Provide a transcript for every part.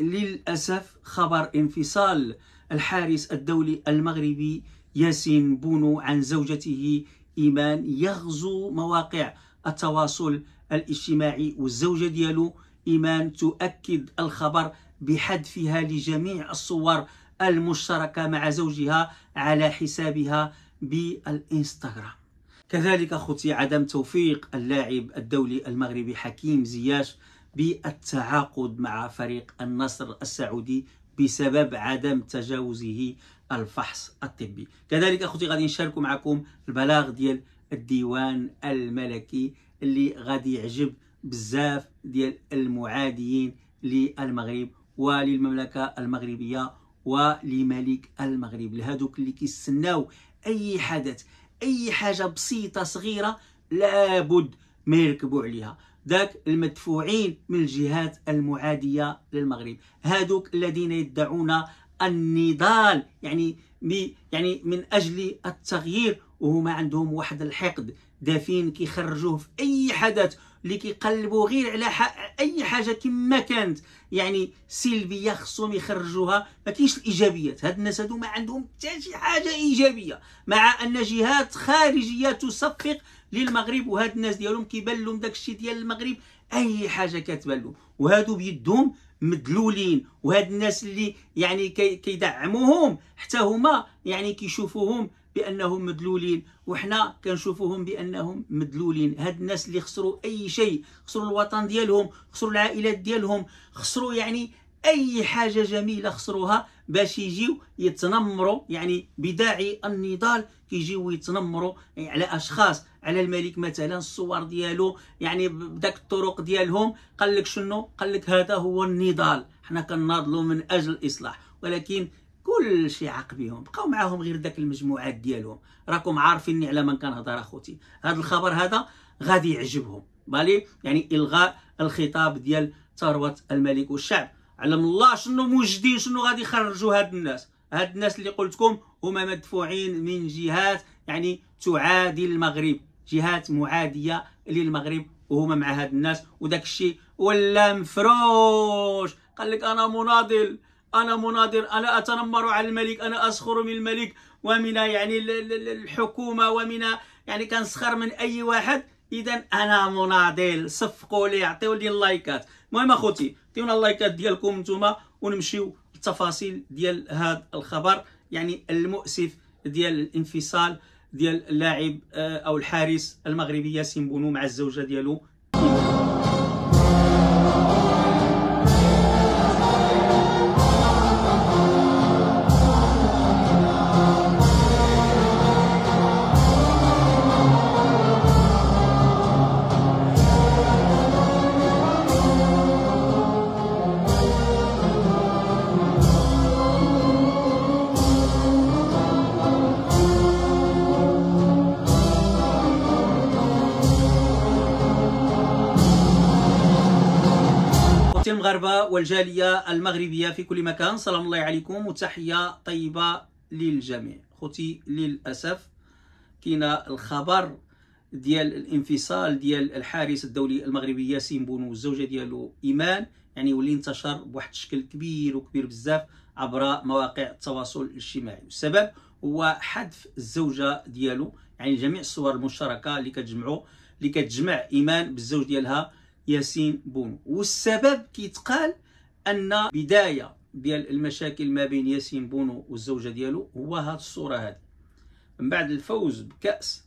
للأسف خبر انفصال الحارس الدولي المغربي ياسين بونو عن زوجته إيمان يغزو مواقع التواصل الاجتماعي والزوجة ديالو إيمان تؤكد الخبر بحذفها لجميع الصور المشتركة مع زوجها على حسابها بالإنستغرام كذلك خطي عدم توفيق اللاعب الدولي المغربي حكيم زياش بالتعاقد مع فريق النصر السعودي بسبب عدم تجاوزه الفحص الطبي كذلك اخوتي غادي نشارك معكم البلاغ ديال الديوان الملكي اللي غادي يعجب بزاف ديال المعاديين للمغرب وللمملكه المغربيه ولملك المغرب لهذوك اللي كيستناو اي حدث اي حاجه بسيطه صغيره لابد ما يركبوا عليها ذاك المدفوعين من الجهات المعادية للمغرب هادوك الذين يدعون النضال يعني يعني من أجل التغيير وهما عندهم واحد الحقد دافين كيخرجوه في أي حدث اللي كيقلبوا غير على اي حاجه كما كانت يعني سلبيه خصهم يخرجوها ما كاينش الايجابيات هاد الناس هادو ما عندهم حتى شي حاجه ايجابيه مع ان جهات خارجيه تصفق للمغرب وهاد الناس ديالهم كيبان لهم داكشي ديال المغرب اي حاجه كتبان لهم وهادو بيدهم مدلولين وهاد الناس اللي يعني كيدعموهم حتى هما يعني كيشوفوهم بانهم مدلولين وحنا كنشوفوهم بانهم مدلولين هاد الناس اللي خسروا اي شيء خسروا الوطن ديالهم خسروا العائلات ديالهم خسروا يعني اي حاجه جميله خسروها باش يجيو يتنمروا يعني بداعي النضال كيجيو يتنمروا على اشخاص على الملك مثلا الصور ديالو يعني بداك الطرق ديالهم قال لك شنو قال لك هذا هو النضال حنا كناضلوا من اجل الاصلاح ولكن كلشي عاق بيهم بقاو معاهم غير داك المجموعات ديالهم راكم عارفيني على من كنهضر اخوتي هذا الخبر هذا غادي يعجبهم بالي يعني الغاء الخطاب ديال ثروه الملك والشعب علم الله شنو موجدين شنو غادي يخرجوا هاد الناس هاد الناس اللي قلتكم هما مدفوعين من جهات يعني تعادي المغرب جهات معاديه للمغرب وهما مع هاد الناس وداك الشيء ولا مفروش قال لك انا مناضل أنا مناضل أنا أتنمر على الملك أنا أسخر من الملك ومن يعني الحكومة ومن يعني كنسخر من أي واحد إذا أنا مناضل صفقوا لي عطيوا لي اللايكات المهم أخوتي عطيونا اللايكات ديالكم نتوما ونمشيو التفاصيل ديال هذا الخبر يعني المؤسف ديال الانفصال ديال اللاعب آه، أو الحارس المغربي ياسين بونو مع الزوجة ديالو المغاربة والجالية المغربية في كل مكان سلام الله عليكم وتحية طيبة للجميع خوتي للأسف كاين الخبر ديال الانفصال ديال الحارس الدولي المغربي ياسين بونو والزوجة ديالو إيمان يعني واللي انتشر بواحد الشكل كبير وكبير بزاف عبر مواقع التواصل الاجتماعي والسبب هو حذف الزوجة ديالو يعني جميع الصور المشتركة اللي كتجمعو اللي كتجمع إيمان بالزوج ديالها ياسين بونو والسبب كيتقال ان بدايه ديال المشاكل ما بين ياسين بونو والزوجه ديالو هو هاد الصوره هذه من بعد الفوز بكاس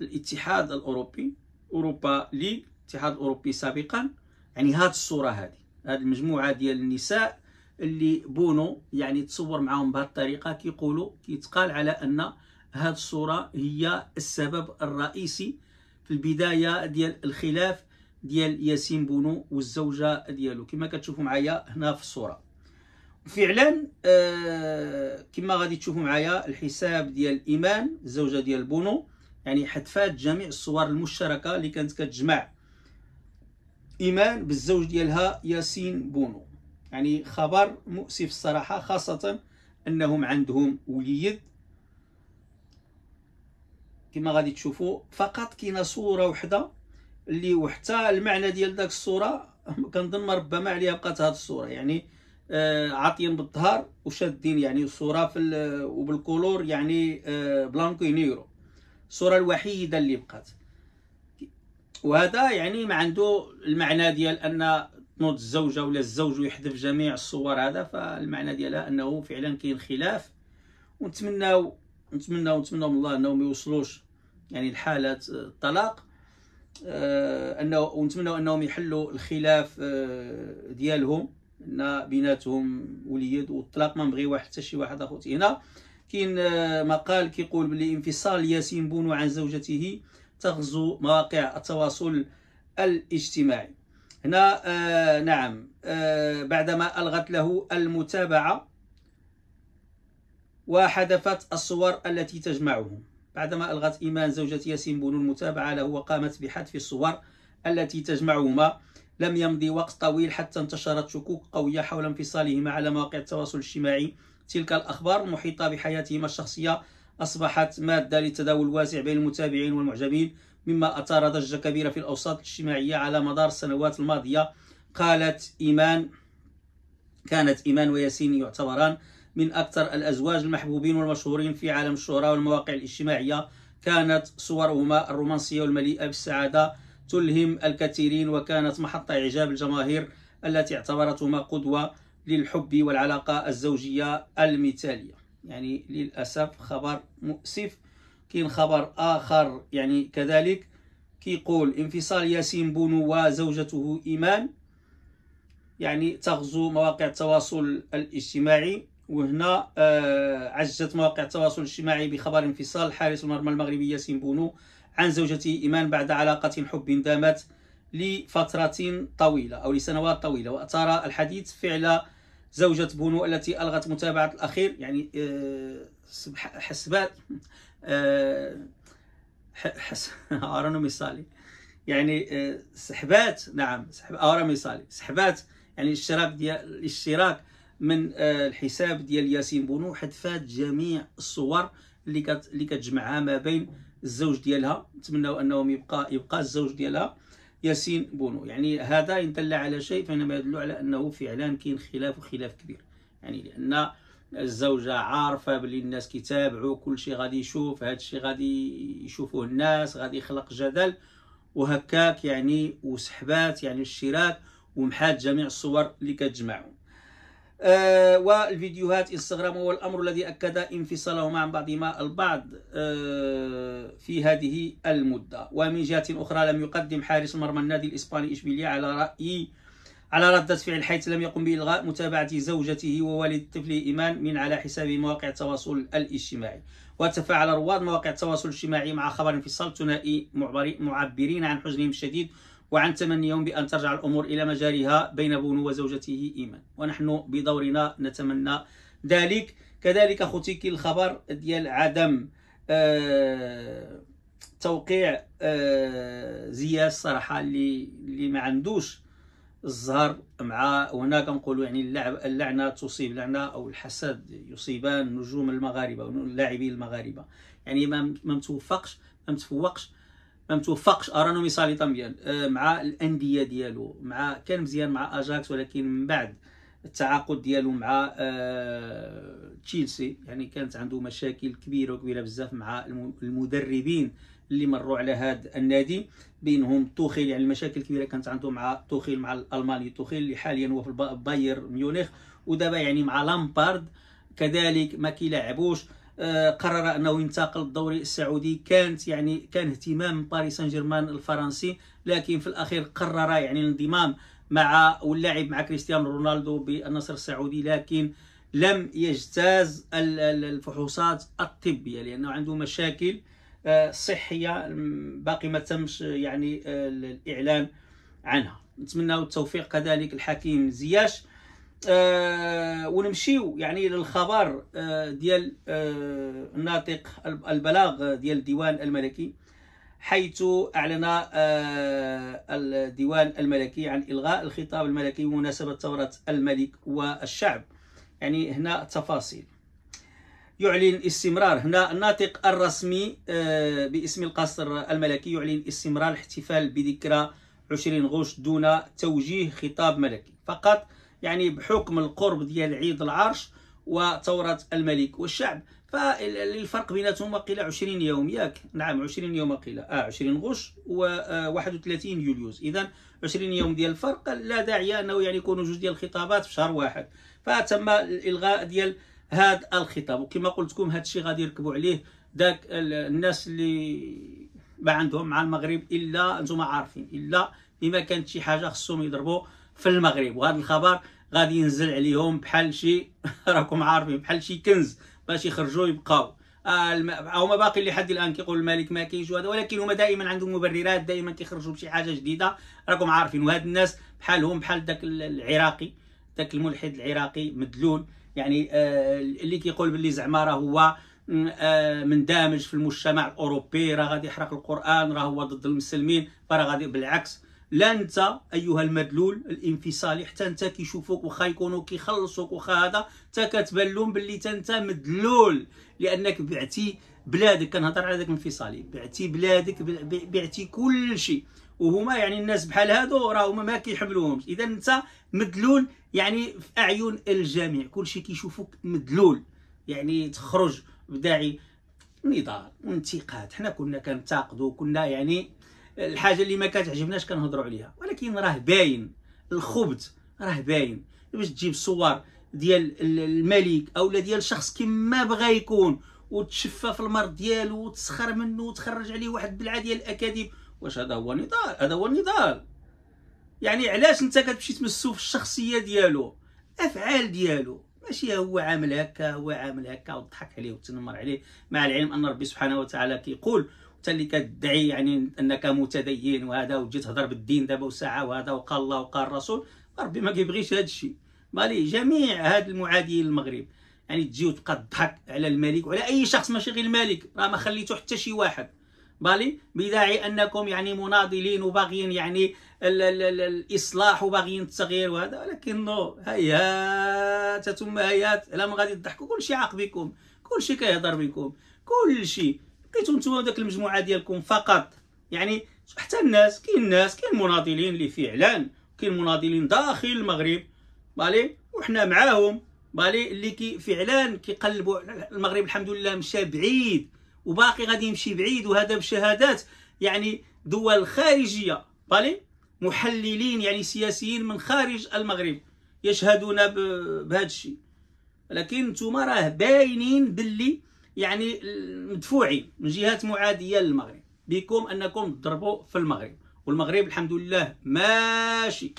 الاتحاد الاوروبي اوروبا ليغ الاتحاد الاوروبي سابقا يعني هاد الصوره هذه هاد المجموعه ديال النساء اللي بونو يعني تصور معاهم بهذه الطريقه كيقولوا كيتقال على ان هاد الصوره هي السبب الرئيسي في البدايه ديال الخلاف ديال ياسين بونو والزوجه ديالو كما كتشوفوا معايا هنا في الصوره فعلا آه كما غادي تشوفوا معايا الحساب ديال ايمان الزوجه ديال بونو يعني حذفات جميع الصور المشتركه اللي كانت كتجمع ايمان بالزوج ديالها ياسين بونو يعني خبر مؤسف الصراحه خاصه انهم عندهم وليد كما غادي تشوفوا فقط كاينه صوره وحده اللي وحتى المعنى ديال داك الصوره كنظن ربما عليها بقات هاد الصوره يعني آه عاطيين بالظهر وشادين يعني الصوره في وبالكولور يعني آه بلانكو نيرو الصوره الوحيده اللي بقات وهذا يعني ما عنده المعنى ديال ان تنوض الزوجه ولا الزوج يحذف جميع الصور هذا فالمعنى ديالها انه فعلا كاين خلاف ونتمناو نتمناو نتمناو من الله انهم ما يوصلوش يعني لحاله آه، الطلاق آه، انه ونتمنوا انهم يحلوا الخلاف آه، ديالهم ان بيناتهم وليد والطلاق ما بغيوه حتى شي واحد اخوتي هنا كاين آه، مقال كيقول بلي انفصال ياسين بونو عن زوجته تغزو مواقع التواصل الاجتماعي هنا آه نعم آه بعدما الغت له المتابعه وحذفت الصور التي تجمعهم بعدما ألغت إيمان زوجة ياسين بنو المتابعة له وقامت بحذف الصور التي تجمعهما لم يمضي وقت طويل حتى انتشرت شكوك قوية حول انفصالهما على مواقع التواصل الاجتماعي تلك الأخبار المحيطة بحياتهما الشخصية أصبحت مادة للتداول الواسع بين المتابعين والمعجبين مما أثار ضجة كبيرة في الأوساط الاجتماعية على مدار السنوات الماضية قالت إيمان كانت إيمان وياسين يعتبران من أكثر الأزواج المحبوبين والمشهورين في عالم الشهرة والمواقع الاجتماعية كانت صورهما الرومانسية والمليئة بالسعادة تلهم الكثيرين وكانت محط إعجاب الجماهير التي اعتبرتهما قدوة للحب والعلاقة الزوجية المثالية يعني للأسف خبر مؤسف كاين خبر آخر يعني كذلك كيقول انفصال ياسين بونو وزوجته إيمان يعني تغزو مواقع التواصل الاجتماعي وهنا آه، عجزت مواقع التواصل الاجتماعي بخبر انفصال حارس المرمى المغربي ياسين بونو عن زوجته إيمان بعد علاقة حب دامت لفترة طويلة أو لسنوات طويلة وأثار الحديث فعل زوجة بونو التي ألغت متابعة الأخير يعني آه، حسبات آه، حس أرانو يعني سحبات نعم أرانو ميصالي سحبات يعني الاشتراك ديال الاشتراك من آه، الحساب ديال ياسين بونو فات جميع الصور اللي كت اللي كتجمعها ما بين الزوج ديالها نتمنوا انهم يبقى يبقى الزوج ديالها ياسين بونو يعني هذا ان دل على شيء فانما يدل على انه فعلا كاين خلاف وخلاف كبير يعني لان الزوجه عارفه بلي الناس كيتابعوا كل شيء غادي يشوف هذا الشيء غادي يشوفوه الناس غادي يخلق جدل وهكاك يعني وسحبات يعني الشراك ومحات جميع الصور اللي كتجمعهم آه، والفيديوهات انستغرام هو الأمر الذي أكد انفصالهما عن بعضهما البعض آه، في هذه المدة ومن جهة أخرى لم يقدم حارس مرمى النادي الإسباني إشبيلية على رأي على ردة فعل حيث لم يقم بإلغاء متابعة زوجته ووالد طفله إيمان من على حساب مواقع التواصل الاجتماعي وتفاعل رواد مواقع التواصل الاجتماعي مع خبر انفصال ثنائي معبرين عن حزنهم الشديد وعن تمنيهم بأن ترجع الأمور إلى مجاريها بين بونو وزوجته إيمان ونحن بدورنا نتمنى ذلك كذلك خوتيكي الخبر ديال عدم آه توقيع آه زياد صراحة اللي اللي ما عندوش الزهر مع هنا كنقولوا يعني اللعب اللعنه تصيب لعنه او الحسد يصيبان نجوم المغاربه اللاعبين المغاربه يعني ما متوفقش ما متفوقش ما متوفقش ارانو ميصالي طميان أه، مع الانديه ديالو مع كان مزيان مع اجاكس ولكن من بعد التعاقد ديالو مع أه، تشيلسي يعني كانت عنده مشاكل كبيره وكبيره بزاف مع المدربين اللي مروا على هذا النادي بينهم توخيل يعني المشاكل الكبيره كانت عنده مع توخيل مع الالماني توخيل اللي حاليا هو في باير ميونخ ودابا يعني مع لامبارد كذلك ما كيلعبوش آه، قرر انه ينتقل للدوري السعودي كانت يعني كان اهتمام باريس سان جيرمان الفرنسي لكن في الاخير قرر يعني الانضمام مع واللعب مع كريستيانو رونالدو بالنصر السعودي لكن لم يجتاز الفحوصات الطبيه لانه عنده مشاكل آه، صحيه باقي ما تمش يعني آه، الاعلان عنها نتمنى التوفيق كذلك الحكيم زياش آه، ونمشيو يعني للخبر آه، ديال آه، الناطق البلاغ ديال الديوان الملكي حيث اعلن الديوان الملكي عن الغاء الخطاب الملكي بمناسبه ثوره الملك والشعب يعني هنا تفاصيل يعلن استمرار هنا الناطق الرسمي باسم القصر الملكي يعلن استمرار الاحتفال بذكرى 20 غشت دون توجيه خطاب ملكي فقط يعني بحكم القرب ديال عيد العرش وثورة الملك والشعب فالفرق بيناتهم قيل 20 يوم ياك نعم 20 يوم قيل اه 20 غش و31 آه، يوليوز اذا 20 يوم ديال الفرق لا داعي انه يعني يكونوا جوج ديال الخطابات في شهر واحد فتم الالغاء ديال هذا الخطاب وكما قلت لكم هذا الشيء غادي يركبوا عليه داك الناس اللي ما عندهم مع المغرب الا انتم عارفين الا بما كانت شي حاجه خصهم يضربوا في المغرب وهذا الخبر غادي ينزل عليهم بحال شي راكم عارفين بحال شي كنز باش يخرجوا يبقاو آه، او ما باقي لحد الان كيقول الملك ما كاينش وهذا ولكن هما دائما عندهم مبررات دائما كيخرجوا بشي حاجه جديده راكم عارفين وهاد الناس بحالهم بحال داك العراقي داك الملحد العراقي مدلول يعني آه اللي كيقول باللي زعما راه هو آه مندمج في المجتمع الاوروبي راه غادي يحرق القران راه هو ضد المسلمين فراه غادي بالعكس لا انت ايها المدلول الانفصالي حتى انت كيشوفوك واخا يكونوا كيخلصوك واخا هذا حتى كتبان لهم باللي انت مدلول لانك بعتي بلادك كنهضر على داك الانفصالي بعتي بلادك بعتي كل شيء وهما يعني الناس بحال هادو راهما ما كيحملوهمش اذا انت مدلول يعني في اعين الجميع كلشي كيشوفوك مدلول يعني تخرج بداعي نضال وانتقاد حنا كنا كنتاقدوا كنا يعني الحاجه اللي ما كتعجبناش كنهضروا عليها ولكن راه باين الخبث راه باين باش تجيب صور ديال الملك اولا ديال شخص كما بغى يكون وتشفى في المرض ديالو وتسخر منه وتخرج عليه واحد البلعه ديال الاكاذيب واش هذا هو النضال هذا هو النضال يعني علاش انت كتمشي تمسو في الشخصيه ديالو افعال ديالو ماشي هو عامل هكا هو عامل هكا وضحك عليه وتنمر عليه مع العلم ان ربي سبحانه وتعالى كيقول حتى اللي كدعي يعني انك متدين وهذا وتجي تهضر بالدين دابا وساعه وهذا وقال الله وقال الرسول ربي ما كيبغيش هذا الشيء مالي جميع هاد المعاديين المغرب يعني تجي وتبقى تضحك على الملك وعلى اي شخص ماشي غير الملك راه ما خليتو حتى شي واحد بالي بداعي انكم يعني مناضلين وباغيين يعني الـ الـ الـ الاصلاح وباغيين التغيير وهذا ولكن نو هيات ثم هيات على ما غادي تضحكوا كلشي عاق بكم كلشي كيهضر بكم كلشي بقيتو نتوما داك المجموعه ديالكم فقط يعني حتى الناس كاين الناس كاين مناضلين اللي فعلا كاين مناضلين داخل المغرب بالي وحنا معاهم بالي اللي كي فعلا كيقلبوا المغرب الحمد لله مشى بعيد وباقي غادي يمشي بعيد وهذا بشهادات يعني دول خارجيه بالي محللين يعني سياسيين من خارج المغرب يشهدون بهذا الشيء لكن نتوما راه باينين باللي يعني مدفوعين من جهات معاديه للمغرب بكم انكم تضربوا في المغرب والمغرب الحمد لله ماشي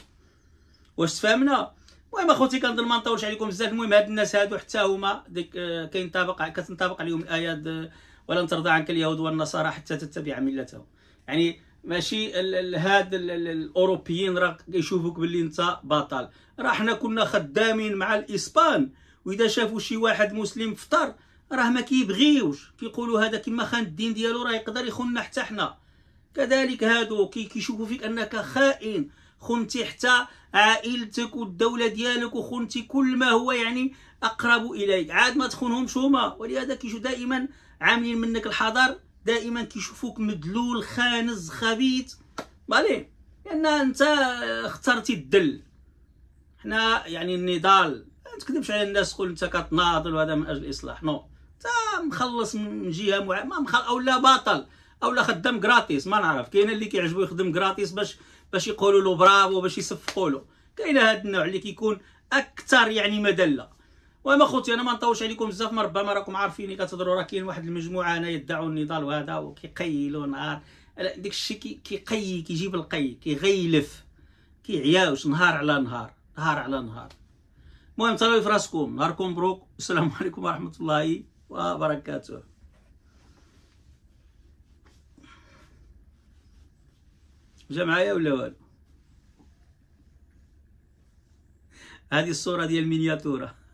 واش تفهمنا المهم اخوتي كنظن ما نطولش عليكم بزاف المهم هاد الناس هادو حتى هما ديك آه، كينطبق كتنطبق عليهم الايات آه، ولن ترضى عنك اليهود والنصارى حتى تتبع ملتهم يعني ماشي هاد الاوروبيين راه كيشوفوك باللي انت بطل راه حنا كنا خدامين مع الاسبان واذا شافوا شي واحد مسلم فطر راه ما كيبغيوش كيقولوا هذا كما خان الدين ديالو راه يقدر يخوننا حتى حنا كذلك هادو كيشوفوا فيك انك خائن خنتي حتى عائلتك والدوله ديالك وخنتي كل ما هو يعني اقرب اليك عاد ما تخونهمش هما ولهذا كيشوف دائما عاملين منك الحذر دائما كيشوفوك مدلول خانز خبيث بالي لان انت اخترتي الدل حنا يعني النضال ما تكذبش على الناس تقول انت كتناضل وهذا من اجل الاصلاح نو انت مخلص من جهه مع... ما مخل... او لا باطل او لا خدام غراتيس ما نعرف كاين اللي كيعجبو يخدم غراتيس باش باش يقولوا له برافو باش يصفقوا له كاين هذا النوع اللي كيكون اكثر يعني مدله المهم اخوتي انا ما نطولش عليكم بزاف ما ربما راكم عارفيني كتهضروا راه كاين واحد المجموعه هنا يدعوا النضال وهذا وكيقيلوا نهار داك الشيء كيقي كيجيب القي كيغيلف كيعياوش نهار على نهار نهار على نهار المهم تهلاو في راسكم نهاركم مبروك والسلام عليكم ورحمه الله وبركاته جا معايا ولا والو هذه الصوره ديال المينياتوره